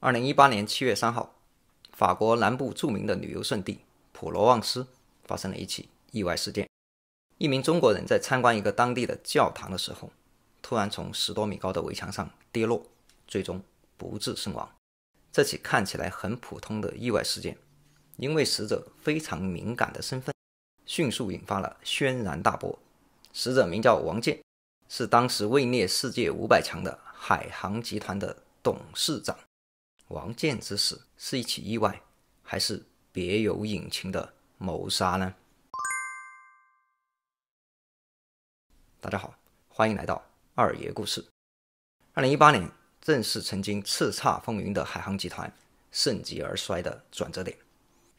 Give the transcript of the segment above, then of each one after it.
二零一八年七月三号，法国南部著名的旅游胜地普罗旺斯发生了一起意外事件。一名中国人在参观一个当地的教堂的时候，突然从十多米高的围墙上跌落，最终不治身亡。这起看起来很普通的意外事件，因为死者非常敏感的身份，迅速引发了轩然大波。死者名叫王健。是当时位列世界五百强的海航集团的董事长王健之死是一起意外，还是别有隐情的谋杀呢？大家好，欢迎来到二爷故事。二零一八年正是曾经叱咤风云的海航集团盛极而衰的转折点。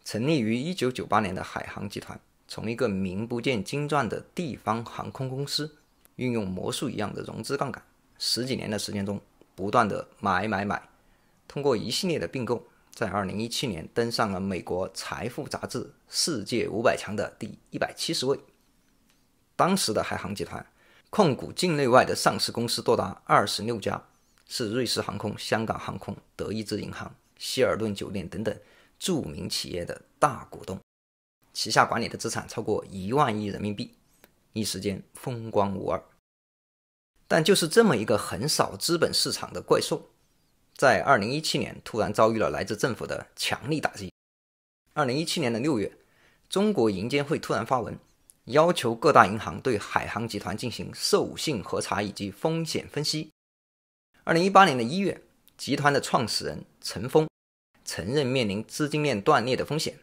成立于一九九八年的海航集团，从一个名不见经传的地方航空公司。运用魔术一样的融资杠杆，十几年的时间中，不断的买买买，通过一系列的并购，在二零一七年登上了美国财富杂志世界五百强的第一百七十位。当时的海航集团控股境内外的上市公司多达二十六家，是瑞士航空、香港航空、德意志银行、希尔顿酒店等等著名企业的大股东，旗下管理的资产超过一万亿人民币，一时间风光无二。但就是这么一个横扫资本市场的怪兽，在二零一七年突然遭遇了来自政府的强力打击。二零一七年的六月，中国银监会突然发文，要求各大银行对海航集团进行授信核查以及风险分析。二零一八年的一月，集团的创始人陈峰承认面临资金链断裂的风险。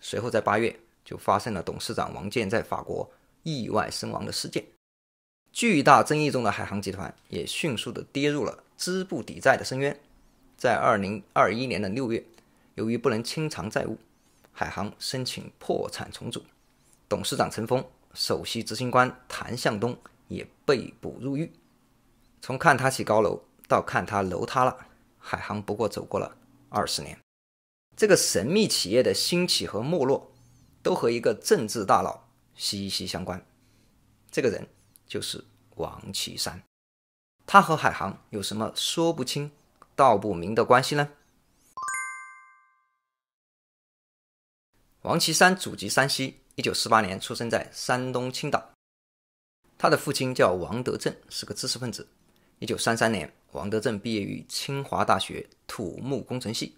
随后在八月，就发生了董事长王健在法国意外身亡的事件。巨大争议中的海航集团也迅速地跌入了资不抵债的深渊。在二零二一年的六月，由于不能清偿债务，海航申请破产重组。董事长陈峰、首席执行官谭向东也被捕入狱。从看他起高楼，到看他楼塌了，海航不过走过了二十年。这个神秘企业的兴起和没落，都和一个政治大佬息息相关。这个人。就是王岐山，他和海航有什么说不清、道不明的关系呢？王岐山祖籍山西，一九四八年出生在山东青岛。他的父亲叫王德政，是个知识分子。一九三三年，王德政毕业于清华大学土木工程系，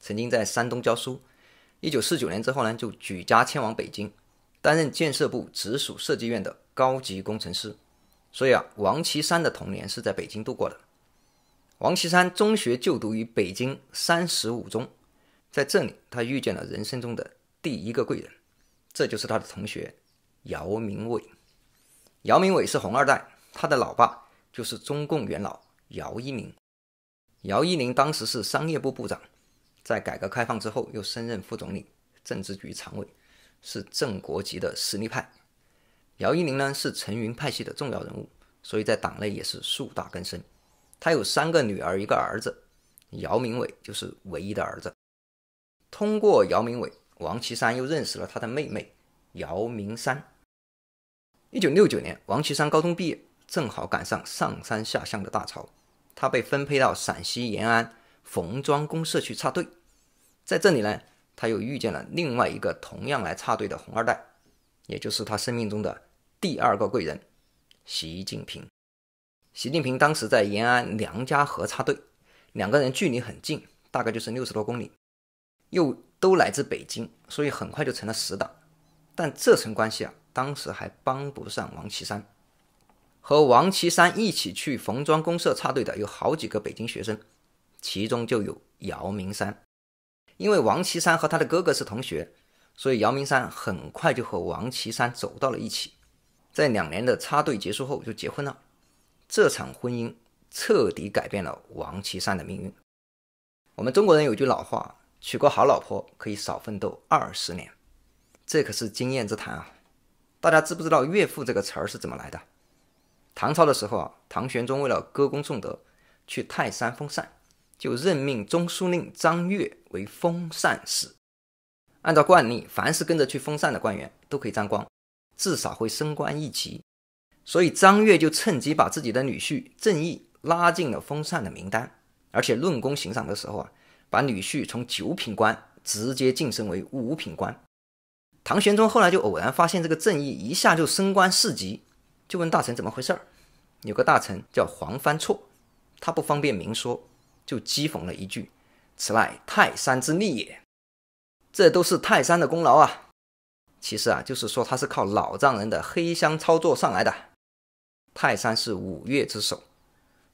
曾经在山东教书。一九四九年之后呢，就举家迁往北京，担任建设部直属设计院的。高级工程师，所以啊，王岐山的童年是在北京度过的。王岐山中学就读于北京三十五中，在这里，他遇见了人生中的第一个贵人，这就是他的同学姚明伟。姚明伟是红二代，他的老爸就是中共元老姚一鸣。姚一鸣当时是商业部部长，在改革开放之后又升任副总理、政治局常委，是正国级的实力派。姚依林呢是陈云派系的重要人物，所以在党内也是树大根深。他有三个女儿，一个儿子，姚明伟就是唯一的儿子。通过姚明伟，王岐山又认识了他的妹妹姚明山。一九六九年，王岐山高中毕业，正好赶上上山下乡的大潮，他被分配到陕西延安冯庄公社去插队。在这里呢，他又遇见了另外一个同样来插队的红二代，也就是他生命中的。第二个贵人，习近平。习近平当时在延安梁家河插队，两个人距离很近，大概就是六十多公里，又都来自北京，所以很快就成了死党。但这层关系啊，当时还帮不上王岐山。和王岐山一起去冯庄公社插队的有好几个北京学生，其中就有姚明山。因为王岐山和他的哥哥是同学，所以姚明山很快就和王岐山走到了一起。在两年的插队结束后就结婚了，这场婚姻彻底改变了王岐山的命运。我们中国人有句老话，娶个好老婆可以少奋斗二十年，这可是经验之谈啊。大家知不知道岳父这个词儿是怎么来的？唐朝的时候啊，唐玄宗为了歌功颂德，去泰山封禅，就任命中书令张岳为封禅使。按照惯例，凡是跟着去封禅的官员都可以沾光。至少会升官一级，所以张悦就趁机把自己的女婿郑义拉进了封禅的名单，而且论功行赏的时候啊，把女婿从九品官直接晋升为五品官。唐玄宗后来就偶然发现这个郑义一下就升官四级，就问大臣怎么回事儿。有个大臣叫黄藩措，他不方便明说，就讥讽了一句：“此乃泰山之利也。”这都是泰山的功劳啊。其实啊，就是说他是靠老丈人的黑箱操作上来的。泰山是五岳之首，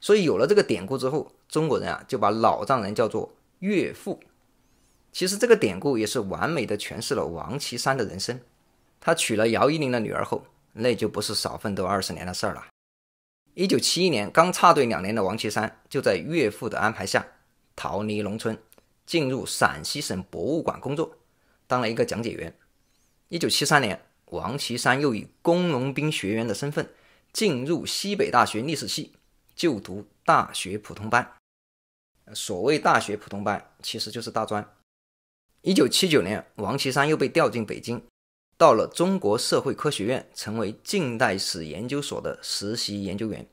所以有了这个典故之后，中国人啊就把老丈人叫做岳父。其实这个典故也是完美的诠释了王岐山的人生。他娶了姚依林的女儿后，那就不是少奋斗二十年的事儿了。一九七一年刚插队两年的王岐山，就在岳父的安排下逃离农村，进入陕西省博物馆工作，当了一个讲解员。一九七三年，王岐山又以工农兵学员的身份进入西北大学历史系就读大学普通班。所谓大学普通班，其实就是大专。一九七九年，王岐山又被调进北京，到了中国社会科学院，成为近代史研究所的实习研究员。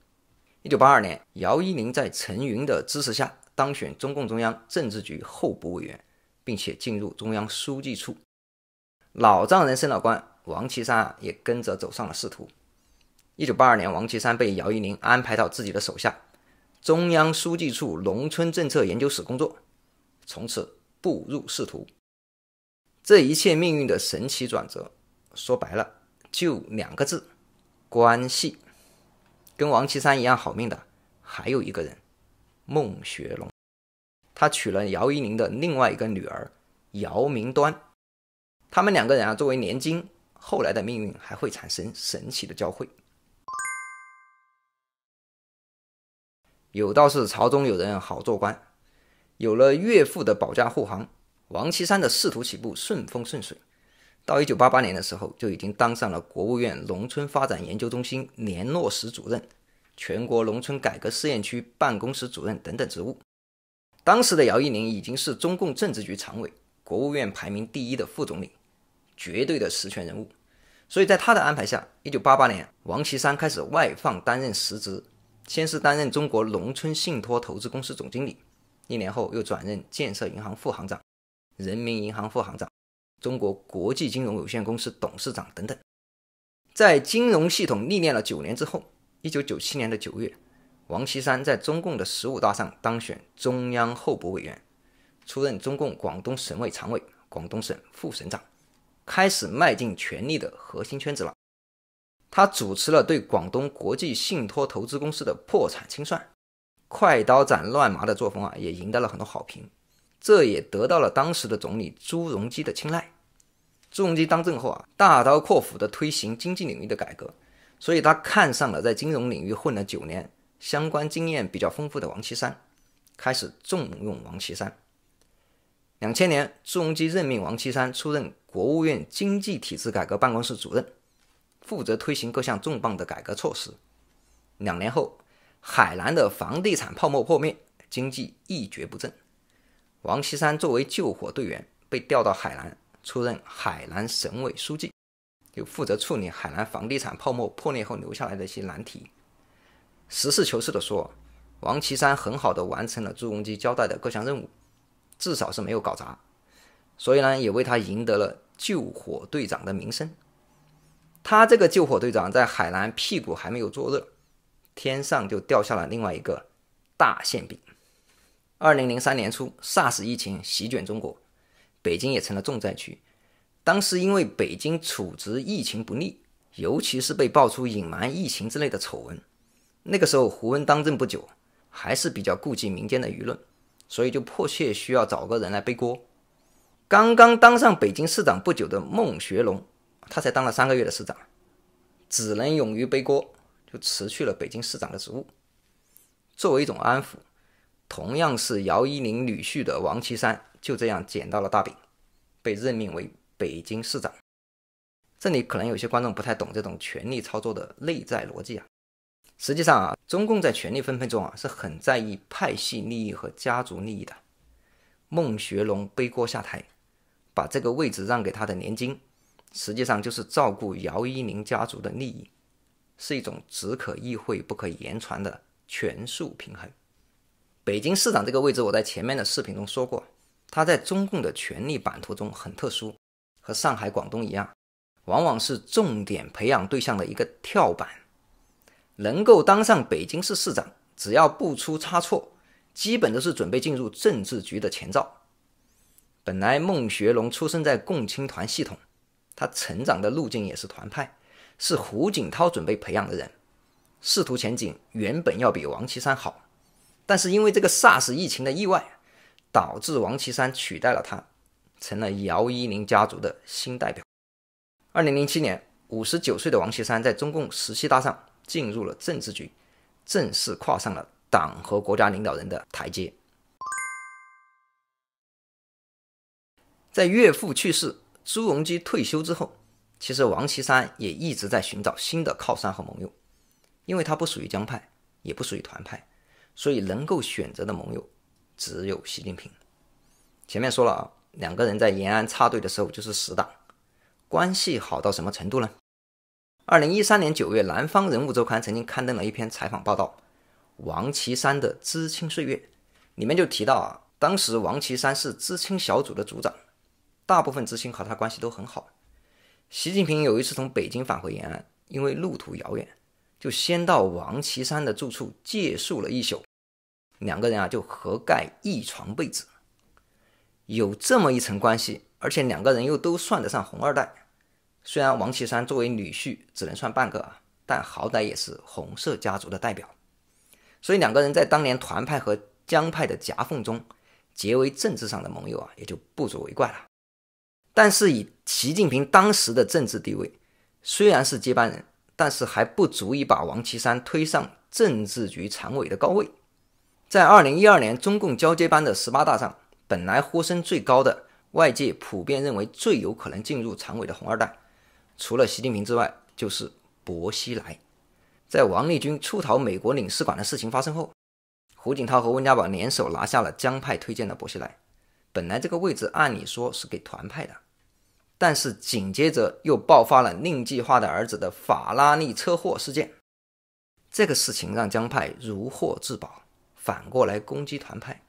一九八二年，姚依林在陈云的支持下当选中共中央政治局候补委员，并且进入中央书记处。老丈人升了官，王岐山也跟着走上了仕途。一九八二年，王岐山被姚依林安排到自己的手下，中央书记处农村政策研究室工作，从此步入仕途。这一切命运的神奇转折，说白了就两个字：关系。跟王岐山一样好命的还有一个人，孟学龙，他娶了姚依林的另外一个女儿姚明端。他们两个人啊，作为连襟，后来的命运还会产生神奇的交汇。有道是“朝中有人好做官”，有了岳父的保驾护航，王岐山的仕途起步顺风顺水。到一九八八年的时候，就已经当上了国务院农村发展研究中心联络室主任、全国农村改革试验区办公室主任等等职务。当时的姚依林已经是中共政治局常委、国务院排名第一的副总理。绝对的实权人物，所以在他的安排下，一九八八年，王岐山开始外放担任实职，先是担任中国农村信托投资公司总经理，一年后又转任建设银行副行长、人民银行副行长、中国国际金融有限公司董事长等等。在金融系统历练了九年之后，一九九七年的九月，王岐山在中共的十五大上当选中央候补委员，出任中共广东省委常委、广东省副省长。开始迈进权力的核心圈子了。他主持了对广东国际信托投资公司的破产清算，快刀斩乱麻的作风啊，也赢得了很多好评。这也得到了当时的总理朱镕基的青睐。朱镕基当政后啊，大刀阔斧地推行经济领域的改革，所以他看上了在金融领域混了九年、相关经验比较丰富的王岐山，开始重用王岐山。两千年，朱镕基任命王岐山出任。国务院经济体制改革办公室主任，负责推行各项重磅的改革措施。两年后，海南的房地产泡沫破灭，经济一蹶不振。王岐山作为救火队员，被调到海南，出任海南省委书记，就负责处理海南房地产泡沫破裂后留下来的一些难题。实事求是的说，王岐山很好的完成了朱镕基交代的各项任务，至少是没有搞砸。所以呢，也为他赢得了救火队长的名声。他这个救火队长在海南屁股还没有坐热，天上就掉下了另外一个大馅饼。二零零三年初，SARS 疫情席卷中国，北京也成了重灾区。当时因为北京处置疫情不力，尤其是被爆出隐瞒疫情之类的丑闻，那个时候胡温当政不久，还是比较顾忌民间的舆论，所以就迫切需要找个人来背锅。刚刚当上北京市长不久的孟学农，他才当了三个月的市长，只能勇于背锅，就辞去了北京市长的职务。作为一种安抚，同样是姚依林女婿的王岐山就这样捡到了大饼，被任命为北京市长。这里可能有些观众不太懂这种权力操作的内在逻辑啊。实际上啊，中共在权力分配中啊是很在意派系利益和家族利益的。孟学农背锅下台。把这个位置让给他的年金，实际上就是照顾姚一林家族的利益，是一种只可意会不可言传的权术平衡。北京市长这个位置，我在前面的视频中说过，他在中共的权力版图中很特殊，和上海、广东一样，往往是重点培养对象的一个跳板。能够当上北京市市长，只要不出差错，基本都是准备进入政治局的前兆。本来孟学龙出生在共青团系统，他成长的路径也是团派，是胡锦涛准备培养的人，仕途前景原本要比王岐山好，但是因为这个 SARS 疫情的意外，导致王岐山取代了他，成了姚一林家族的新代表。二零零七年，五十九岁的王岐山在中共十七大上进入了政治局，正式跨上了党和国家领导人的台阶。在岳父去世、朱镕基退休之后，其实王岐山也一直在寻找新的靠山和盟友，因为他不属于江派，也不属于团派，所以能够选择的盟友只有习近平。前面说了啊，两个人在延安插队的时候就是死党，关系好到什么程度呢？二零一三年九月，《南方人物周刊》曾经刊登了一篇采访报道《王岐山的知青岁月》，里面就提到啊，当时王岐山是知青小组的组长。大部分知青和他关系都很好。习近平有一次从北京返回延安，因为路途遥远，就先到王岐山的住处借宿了一宿。两个人啊，就合盖一床被子。有这么一层关系，而且两个人又都算得上红二代。虽然王岐山作为女婿只能算半个啊，但好歹也是红色家族的代表。所以两个人在当年团派和江派的夹缝中结为政治上的盟友啊，也就不足为怪了。但是以习近平当时的政治地位，虽然是接班人，但是还不足以把王岐山推上政治局常委的高位。在二零一二年中共交接班的十八大上，本来呼声最高的，外界普遍认为最有可能进入常委的“红二代”，除了习近平之外，就是薄熙来。在王立军出逃美国领事馆的事情发生后，胡锦涛和温家宝联手拿下了江派推荐的薄熙来。本来这个位置按理说是给团派的，但是紧接着又爆发了宁计划的儿子的法拉利车祸事件，这个事情让江派如获至宝，反过来攻击团派，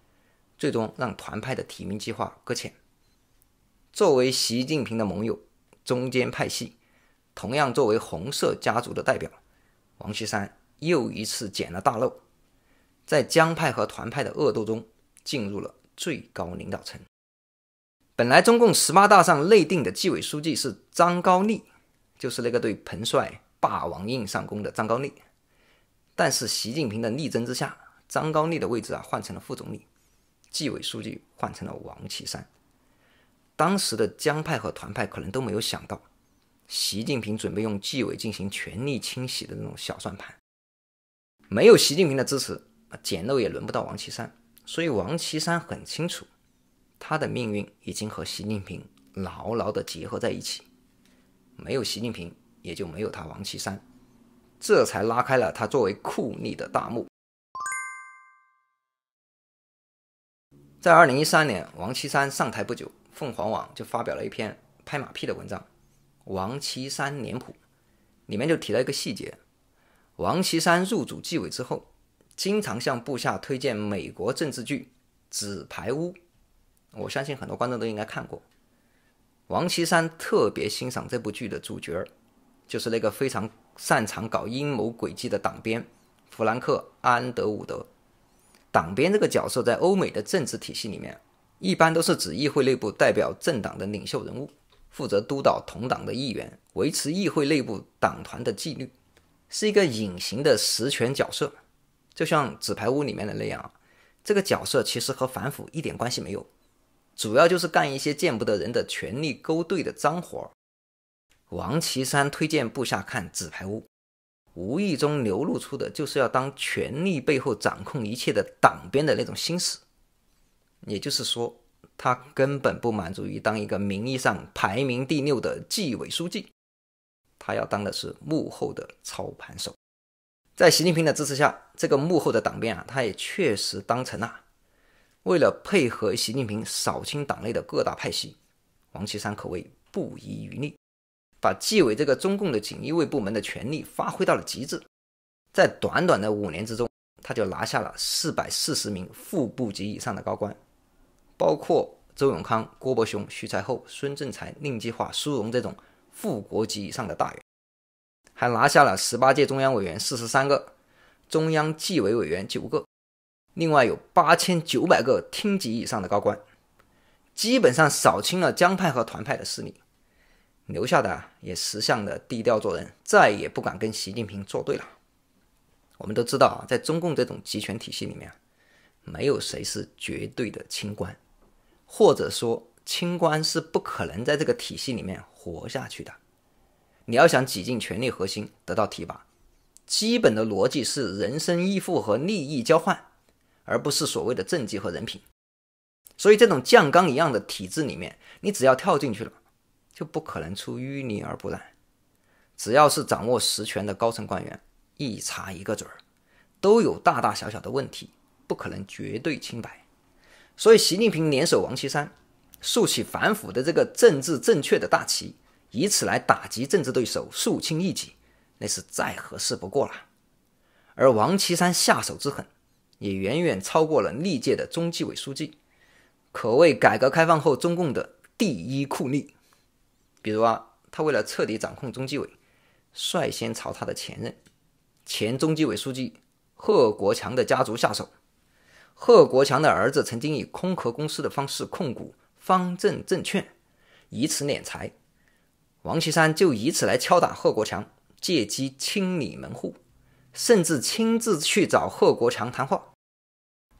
最终让团派的提名计划搁浅。作为习近平的盟友，中间派系，同样作为红色家族的代表，王岐山又一次捡了大漏，在江派和团派的恶斗中进入了。最高领导层本来中共十八大上内定的纪委书记是张高丽，就是那个对彭帅霸王硬上弓的张高丽。但是习近平的力争之下，张高丽的位置啊换成了副总理，纪委书记换成了王岐山。当时的江派和团派可能都没有想到，习近平准备用纪委进行权力清洗的那种小算盘。没有习近平的支持，捡漏也轮不到王岐山。所以王岐山很清楚，他的命运已经和习近平牢牢地结合在一起，没有习近平也就没有他王岐山，这才拉开了他作为酷吏的大幕。在二零一三年，王岐山上台不久，凤凰网就发表了一篇拍马屁的文章《王岐山脸谱》，里面就提了一个细节：王岐山入主纪委之后。经常向部下推荐美国政治剧《纸牌屋》，我相信很多观众都应该看过。王岐山特别欣赏这部剧的主角，就是那个非常擅长搞阴谋诡计的党鞭弗兰克·安德伍德。党鞭这个角色在欧美的政治体系里面，一般都是指议会内部代表政党的领袖人物，负责督导同党的议员，维持议会内部党团的纪律，是一个隐形的实权角色。就像《纸牌屋》里面的那样，这个角色其实和反腐一点关系没有，主要就是干一些见不得人的权力勾兑的脏活儿。王岐山推荐部下看《纸牌屋》，无意中流露出的就是要当权力背后掌控一切的党鞭的那种心思。也就是说，他根本不满足于当一个名义上排名第六的纪委书记，他要当的是幕后的操盘手。在习近平的支持下，这个幕后的党鞭啊，他也确实当成了。为了配合习近平扫清党内的各大派系，王岐山可谓不遗余力，把纪委这个中共的锦衣卫部门的权力发挥到了极致。在短短的五年之中，他就拿下了四百四十名副部级以上的高官，包括周永康、郭伯雄、徐才厚、孙政才、令计划、苏荣这种副国级以上的大员。还拿下了十八届中央委员四十三个，中央纪委委员九个，另外有八千九百个厅级以上的高官，基本上扫清了江派和团派的势力，留下的也识相的低调做人，再也不敢跟习近平作对了。我们都知道啊，在中共这种集权体系里面，没有谁是绝对的清官，或者说清官是不可能在这个体系里面活下去的。你要想挤进权力核心得到提拔，基本的逻辑是人身依附和利益交换，而不是所谓的政绩和人品。所以，这种酱缸一样的体制里面，你只要跳进去了，就不可能出淤泥而不染。只要是掌握实权的高层官员，一查一个准儿，都有大大小小的问题，不可能绝对清白。所以，习近平联手王岐山，竖起反腐的这个政治正确的大旗。以此来打击政治对手、肃清异己，那是再合适不过了。而王岐山下手之狠，也远远超过了历届的中纪委书记，可谓改革开放后中共的第一酷吏。比如啊，他为了彻底掌控中纪委，率先朝他的前任、前中纪委书记贺国强的家族下手。贺国强的儿子曾经以空壳公司的方式控股方正证券，以此敛财。王岐山就以此来敲打贺国强，借机清理门户，甚至亲自去找贺国强谈话。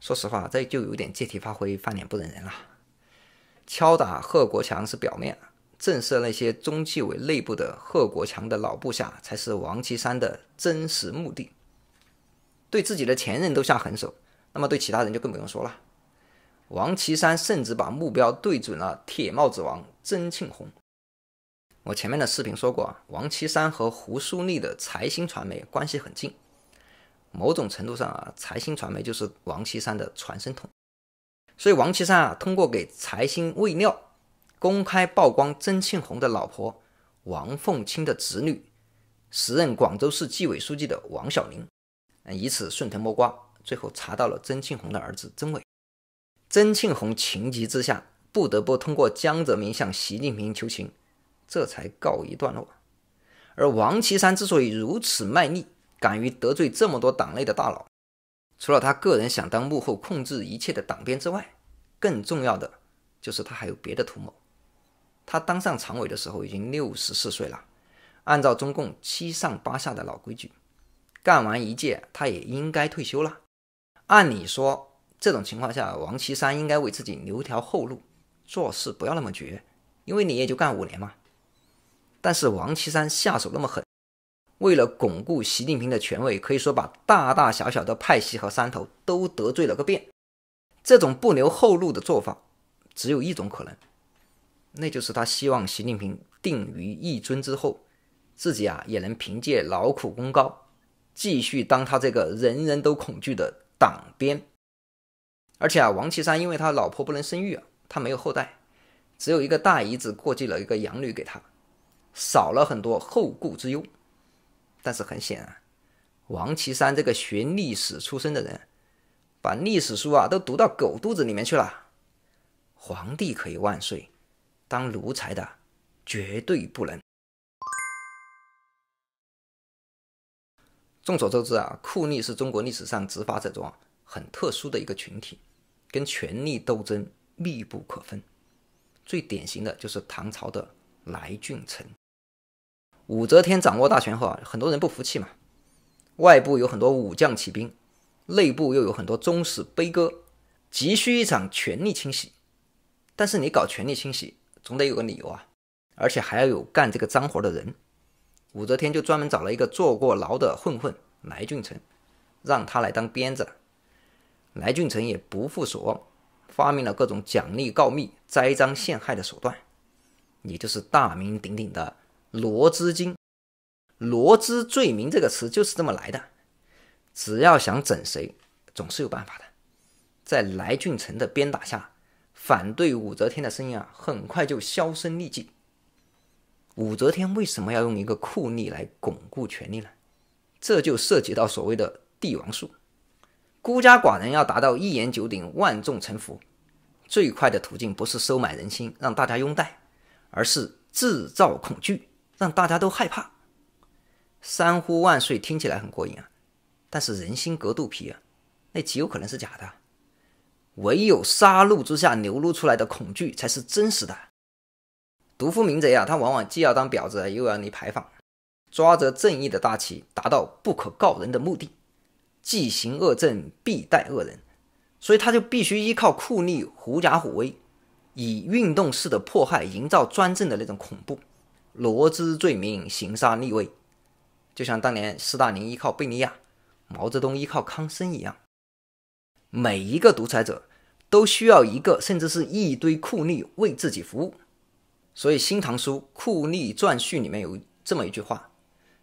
说实话，这就有点借题发挥、翻脸不认人了。敲打贺国强是表面，震慑那些中纪委内部的贺国强的老部下才是王岐山的真实目的。对自己的前任都下狠手，那么对其他人就更不用说了。王岐山甚至把目标对准了“铁帽子王”曾庆红。我前面的视频说过啊，王岐山和胡树立的财新传媒关系很近，某种程度上啊，财新传媒就是王岐山的传声筒。所以王岐山啊，通过给财新喂料，公开曝光曾庆红的老婆王凤清的侄女，时任广州市纪委书记的王小玲，以此顺藤摸瓜，最后查到了曾庆红的儿子曾伟。曾庆红情急之下，不得不通过江泽民向习近平求情。这才告一段落。而王岐山之所以如此卖力，敢于得罪这么多党内的大佬，除了他个人想当幕后控制一切的党鞭之外，更重要的就是他还有别的图谋。他当上常委的时候已经六十四岁了，按照中共七上八下的老规矩，干完一届他也应该退休了。按理说，这种情况下，王岐山应该为自己留条后路，做事不要那么绝，因为你也就干五年嘛。但是王岐山下手那么狠，为了巩固习近平的权位，可以说把大大小小的派系和山头都得罪了个遍。这种不留后路的做法，只有一种可能，那就是他希望习近平定于一尊之后，自己啊也能凭借劳苦功高，继续当他这个人人都恐惧的党鞭。而且啊，王岐山因为他老婆不能生育啊，他没有后代，只有一个大姨子过继了一个养女给他。少了很多后顾之忧，但是很显然，王岐山这个学历史出身的人，把历史书啊都读到狗肚子里面去了。皇帝可以万岁，当奴才的绝对不能。众所周知啊，酷吏是中国历史上执法者中很特殊的一个群体，跟权力斗争密不可分。最典型的就是唐朝的来俊臣。武则天掌握大权后啊，很多人不服气嘛。外部有很多武将起兵，内部又有很多宗室悲歌，急需一场权力清洗。但是你搞权力清洗，总得有个理由啊，而且还要有干这个脏活的人。武则天就专门找了一个坐过牢的混混来俊臣，让他来当鞭子。来俊臣也不负所望，发明了各种奖励告密、栽赃陷害的手段，也就是大名鼎鼎的。罗织经，罗织罪名这个词就是这么来的。只要想整谁，总是有办法的。在来俊臣的鞭打下，反对武则天的声音啊，很快就销声匿迹。武则天为什么要用一个酷吏来巩固权力呢？这就涉及到所谓的帝王术。孤家寡人要达到一言九鼎、万众臣服，最快的途径不是收买人心，让大家拥戴，而是制造恐惧。让大家都害怕，三呼万岁听起来很过瘾啊，但是人心隔肚皮啊，那极有可能是假的。唯有杀戮之下流露出来的恐惧才是真实的。毒夫民贼啊，他往往既要当婊子，又要立牌坊，抓着正义的大旗，达到不可告人的目的。既行恶政，必待恶人，所以他就必须依靠酷吏，狐假虎威，以运动式的迫害，营造专政的那种恐怖。罗织罪名，行杀逆位，就像当年斯大林依靠贝利亚，毛泽东依靠康生一样，每一个独裁者都需要一个甚至是一堆酷吏为自己服务。所以，《新唐书·酷吏传序》里面有这么一句话：“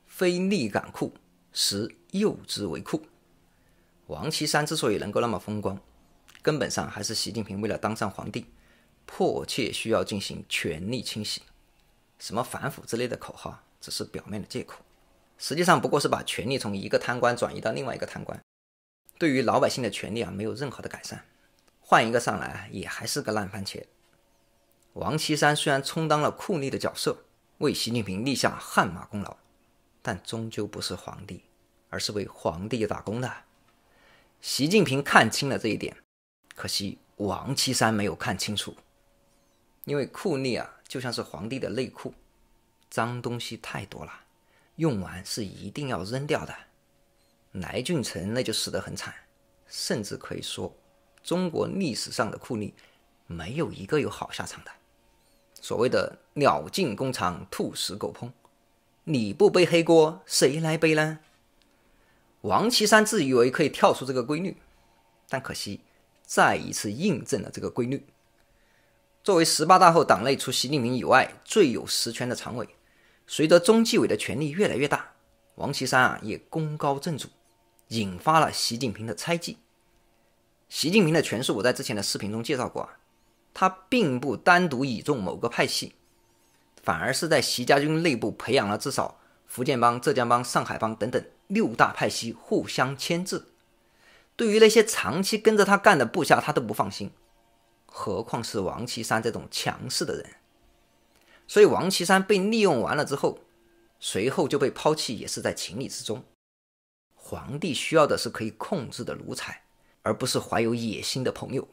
非逆感酷，实诱之为酷。”王岐山之所以能够那么风光，根本上还是习近平为了当上皇帝，迫切需要进行权力清洗。什么反腐之类的口号，只是表面的借口，实际上不过是把权力从一个贪官转移到另外一个贪官。对于老百姓的权利啊，没有任何的改善。换一个上来也还是个烂番茄。王岐山虽然充当了酷吏的角色，为习近平立下汗马功劳，但终究不是皇帝，而是为皇帝打工的。习近平看清了这一点，可惜王岐山没有看清楚，因为酷吏啊。就像是皇帝的内裤，脏东西太多了，用完是一定要扔掉的。来俊臣那就死得很惨，甚至可以说，中国历史上的酷吏没有一个有好下场的。所谓的“鸟尽弓藏，兔死狗烹”，你不背黑锅，谁来背呢？王岐山自以为可以跳出这个规律，但可惜，再一次印证了这个规律。作为十八大后党内除习近平以外最有实权的常委，随着中纪委的权力越来越大，王岐山啊也功高震主，引发了习近平的猜忌。习近平的权术我在之前的视频中介绍过啊，他并不单独倚重某个派系，反而是在习家军内部培养了至少福建帮、浙江帮、上海帮等等六大派系互相牵制，对于那些长期跟着他干的部下他都不放心。何况是王岐山这种强势的人，所以王岐山被利用完了之后，随后就被抛弃也是在情理之中。皇帝需要的是可以控制的奴才，而不是怀有野心的朋友。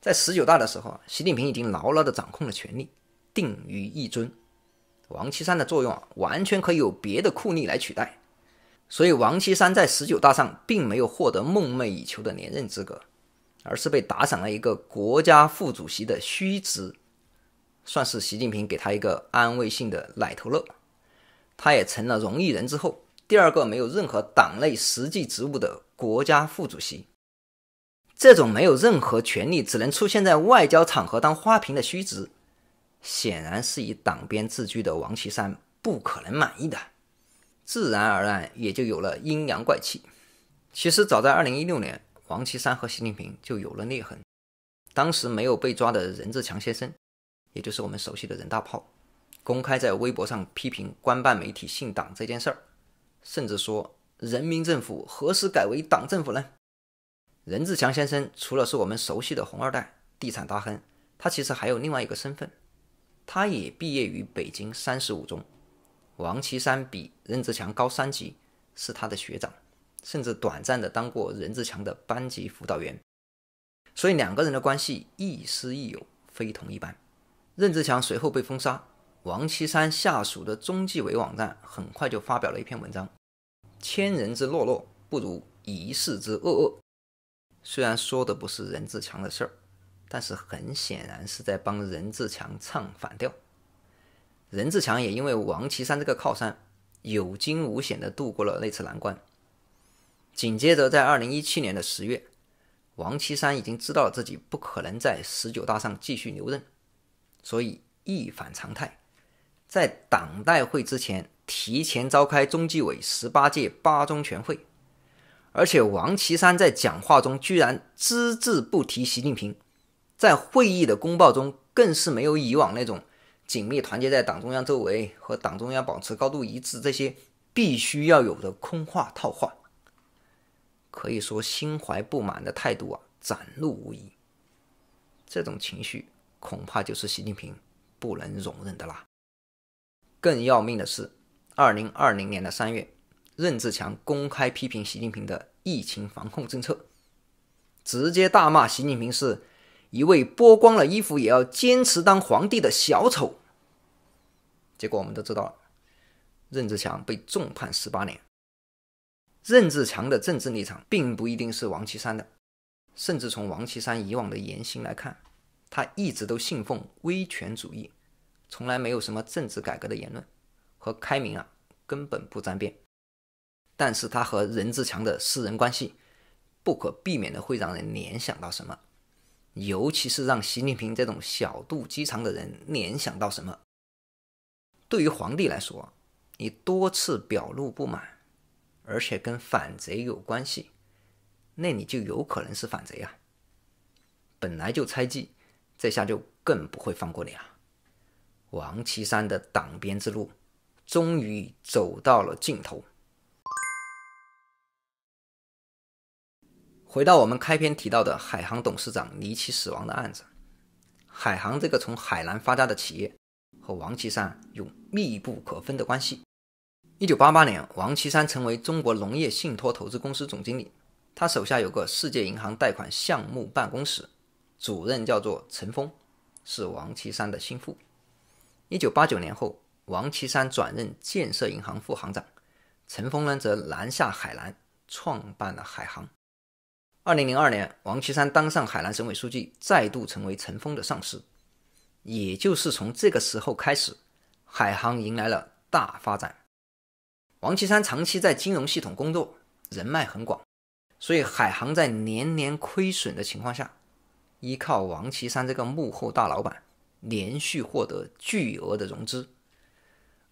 在十九大的时候啊，习近平已经牢牢地掌控了权力，定于一尊。王岐山的作用啊，完全可以有别的酷吏来取代，所以王岐山在十九大上并没有获得梦寐以求的连任资格。而是被打赏了一个国家副主席的虚职，算是习近平给他一个安慰性的奶头乐。他也成了荣誉人之后第二个没有任何党内实际职务的国家副主席。这种没有任何权利，只能出现在外交场合当花瓶的虚职，显然是以党鞭自居的王岐山不可能满意的，自然而然也就有了阴阳怪气。其实早在2016年。王岐山和习近平就有了裂痕。当时没有被抓的任志强先生，也就是我们熟悉的任大炮，公开在微博上批评官办媒体信党这件事儿，甚至说：“人民政府何时改为党政府呢？”任志强先生除了是我们熟悉的红二代、地产大亨，他其实还有另外一个身份，他也毕业于北京三十五中。王岐山比任志强高三级，是他的学长。甚至短暂的当过任志强的班级辅导员，所以两个人的关系亦师亦友，非同一般。任志强随后被封杀，王岐山下属的中纪委网站很快就发表了一篇文章：“千人之落落不如一世之恶恶。”虽然说的不是任志强的事儿，但是很显然是在帮任志强唱反调。任志强也因为王岐山这个靠山，有惊无险地度过了那次难关。紧接着，在二零一七年的十月，王岐山已经知道自己不可能在十九大上继续留任，所以一反常态，在党代会之前提前召开中纪委十八届八中全会，而且王岐山在讲话中居然只字不提习近平，在会议的公报中更是没有以往那种紧密团结在党中央周围和党中央保持高度一致这些必须要有的空话套话。可以说，心怀不满的态度啊，展露无遗。这种情绪，恐怕就是习近平不能容忍的啦。更要命的是，二零二零年的三月，任志强公开批评习近平的疫情防控政策，直接大骂习近平是一位剥光了衣服也要坚持当皇帝的小丑。结果我们都知道，任志强被重判十八年。任志强的政治立场并不一定是王岐山的，甚至从王岐山以往的言行来看，他一直都信奉威权主义，从来没有什么政治改革的言论，和开明啊根本不沾边。但是他和任志强的私人关系，不可避免的会让人联想到什么，尤其是让习近平这种小肚鸡肠的人联想到什么。对于皇帝来说，你多次表露不满。而且跟反贼有关系，那你就有可能是反贼啊！本来就猜忌，这下就更不会放过你了。王岐山的党鞭之路，终于走到了尽头。回到我们开篇提到的海航董事长离奇死亡的案子，海航这个从海南发家的企业，和王岐山有密不可分的关系。一九八八年，王岐山成为中国农业信托投资公司总经理。他手下有个世界银行贷款项目办公室，主任叫做陈峰，是王岐山的心腹。一九八九年后，王岐山转任建设银行副行长，陈峰呢则南下海南，创办了海航。二零零二年，王岐山当上海南省委书记，再度成为陈峰的上司。也就是从这个时候开始，海航迎来了大发展。王岐山长期在金融系统工作，人脉很广，所以海航在年年亏损的情况下，依靠王岐山这个幕后大老板，连续获得巨额的融资。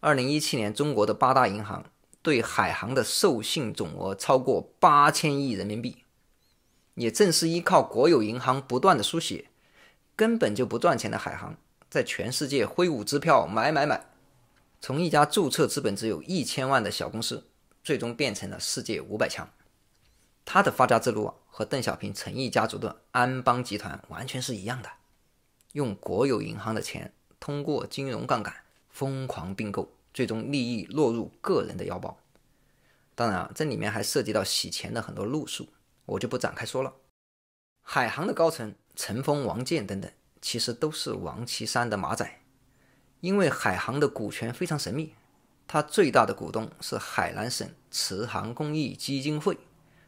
二零一七年，中国的八大银行对海航的授信总额超过八千亿人民币。也正是依靠国有银行不断的输血，根本就不赚钱的海航，在全世界挥舞支票买买买。从一家注册资本只有一千万的小公司，最终变成了世界五百强。他的发家之路啊，和邓小平陈毅家族的安邦集团完全是一样的，用国有银行的钱，通过金融杠杆疯狂并购，最终利益落入个人的腰包。当然，啊，这里面还涉及到洗钱的很多路数，我就不展开说了。海航的高层陈峰、王健等等，其实都是王岐山的马仔。因为海航的股权非常神秘，它最大的股东是海南省慈航公益基金会，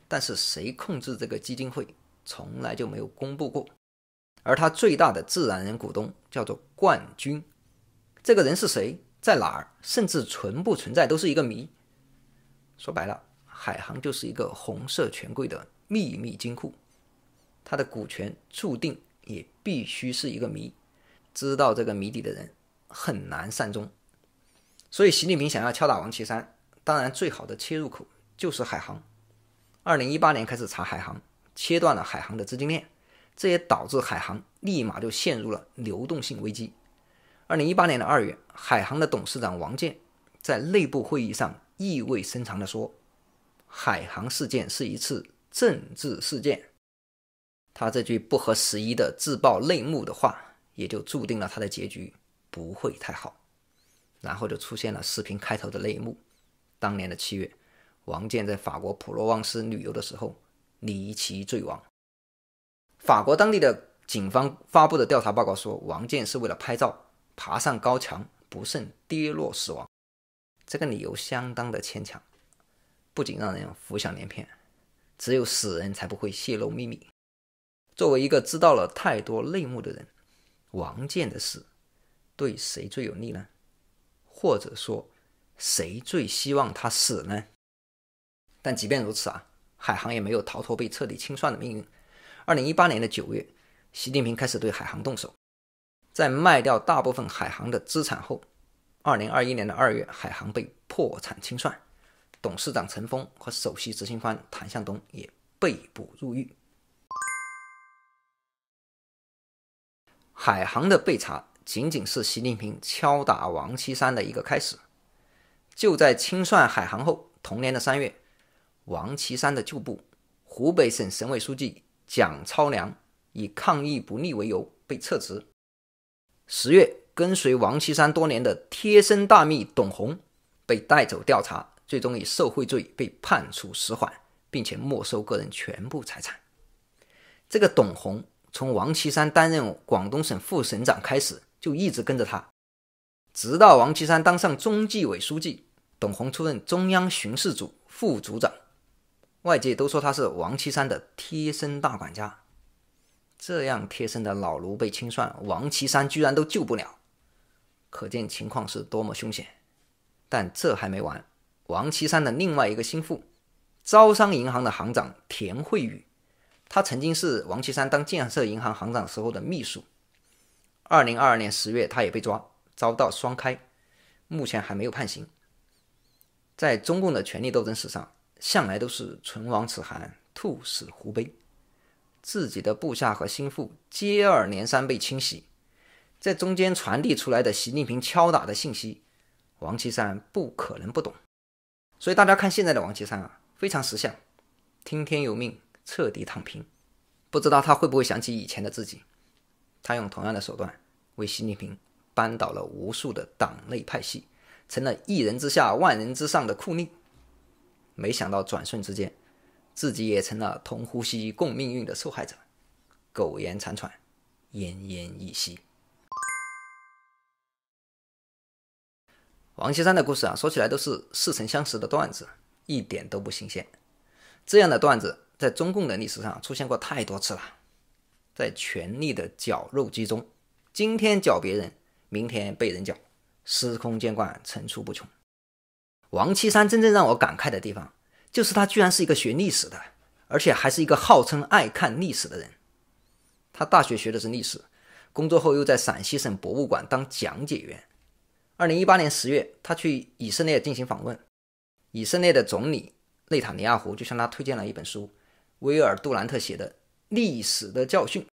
但是谁控制这个基金会，从来就没有公布过。而它最大的自然人股东叫做冠军，这个人是谁，在哪儿，甚至存不存在都是一个谜。说白了，海航就是一个红色权贵的秘密金库，它的股权注定也必须是一个谜。知道这个谜底的人。很难善终，所以习近平想要敲打王岐山，当然最好的切入口就是海航。二零一八年开始查海航，切断了海航的资金链，这也导致海航立马就陷入了流动性危机。二零一八年的二月，海航的董事长王健在内部会议上意味深长地说：“海航事件是一次政治事件。”他这句不合时宜的自曝内幕的话，也就注定了他的结局。不会太好，然后就出现了视频开头的内幕。当年的七月，王健在法国普罗旺斯旅游的时候，离奇坠亡。法国当地的警方发布的调查报告说，王健是为了拍照爬上高墙，不慎跌落死亡。这个理由相当的牵强，不仅让人浮想联翩，只有死人才不会泄露秘密。作为一个知道了太多内幕的人，王健的死。对谁最有利呢？或者说，谁最希望他死呢？但即便如此啊，海航也没有逃脱被彻底清算的命运。二零一八年的九月，习近平开始对海航动手，在卖掉大部分海航的资产后，二零二一年的二月，海航被破产清算，董事长陈峰和首席执行官谭向东也被捕入狱。海航的被查。仅仅是习近平敲打王岐山的一个开始。就在清算海航后，同年的三月，王岐山的旧部、湖北省省委书记蒋超良以抗议不力为由被撤职。十月，跟随王岐山多年的贴身大秘董洪被带走调查，最终以受贿罪被判处死缓，并且没收个人全部财产。这个董洪从王岐山担任广东省副省长开始。就一直跟着他，直到王岐山当上中纪委书记，董洪出任中央巡视组副组长。外界都说他是王岐山的贴身大管家。这样贴身的老奴被清算，王岐山居然都救不了，可见情况是多么凶险。但这还没完，王岐山的另外一个心腹，招商银行的行长田惠宇，他曾经是王岐山当建设银行行长时候的秘书。二零二二年十月，他也被抓，遭到双开，目前还没有判刑。在中共的权力斗争史上，向来都是唇亡齿寒、兔死狐悲，自己的部下和心腹接二连三被清洗，在中间传递出来的习近平敲打的信息，王岐山不可能不懂。所以大家看现在的王岐山啊，非常识相，听天由命，彻底躺平，不知道他会不会想起以前的自己。他用同样的手段为习近平扳倒了无数的党内派系，成了一人之下、万人之上的酷吏。没想到转瞬之间，自己也成了同呼吸、共命运的受害者，苟延残喘，奄奄一息。王岐山的故事啊，说起来都是似曾相识的段子，一点都不新鲜。这样的段子在中共的历史上出现过太多次了。在权力的绞肉机中，今天绞别人，明天被人绞，司空见惯，层出不穷。王岐山真正让我感慨的地方，就是他居然是一个学历史的，而且还是一个号称爱看历史的人。他大学学的是历史，工作后又在陕西省博物馆当讲解员。二零一八年十月，他去以色列进行访问，以色列的总理内塔尼亚胡就向他推荐了一本书，威尔杜兰特写的。历史的教训，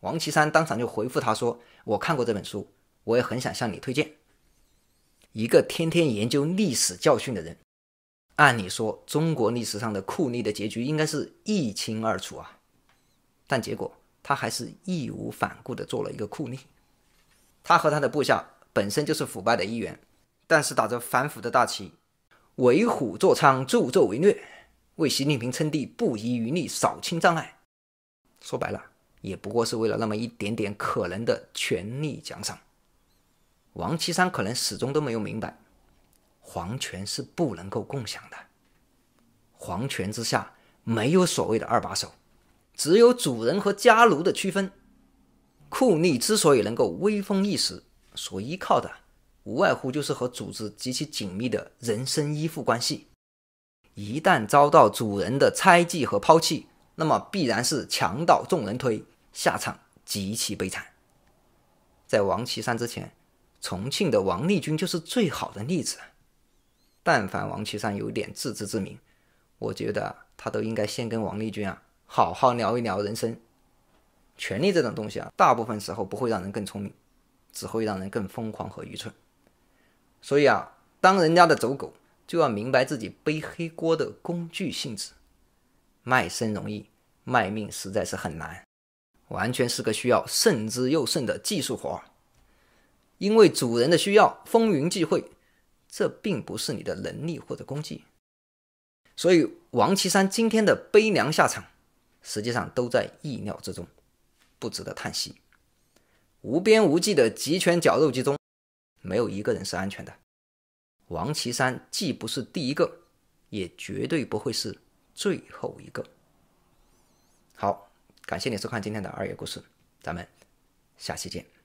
王岐山当场就回复他说：“我看过这本书，我也很想向你推荐。”一个天天研究历史教训的人，按理说中国历史上的酷吏的结局应该是一清二楚啊，但结果他还是义无反顾的做了一个酷吏。他和他的部下本身就是腐败的一员，但是打着反腐的大旗，为虎作伥，助纣为虐，为习近平称帝不遗余力，扫清障碍。说白了，也不过是为了那么一点点可能的权力奖赏。王岐山可能始终都没有明白，皇权是不能够共享的，皇权之下没有所谓的二把手，只有主人和家奴的区分。库利之所以能够威风一时，所依靠的无外乎就是和组织极其紧密的人身依附关系，一旦遭到主人的猜忌和抛弃。那么必然是墙倒众人推，下场极其悲惨。在王岐山之前，重庆的王立军就是最好的例子。但凡王岐山有点自知之明，我觉得他都应该先跟王立军啊好好聊一聊人生。权力这种东西啊，大部分时候不会让人更聪明，只会让人更疯狂和愚蠢。所以啊，当人家的走狗，就要明白自己背黑锅的工具性质。卖身容易，卖命实在是很难，完全是个需要慎之又慎的技术活因为主人的需要，风云际会，这并不是你的能力或者功绩。所以，王岐山今天的悲凉下场，实际上都在意料之中，不值得叹息。无边无际的集权绞肉机中，没有一个人是安全的。王岐山既不是第一个，也绝对不会是。最后一个，好，感谢你收看今天的二月故事，咱们下期见。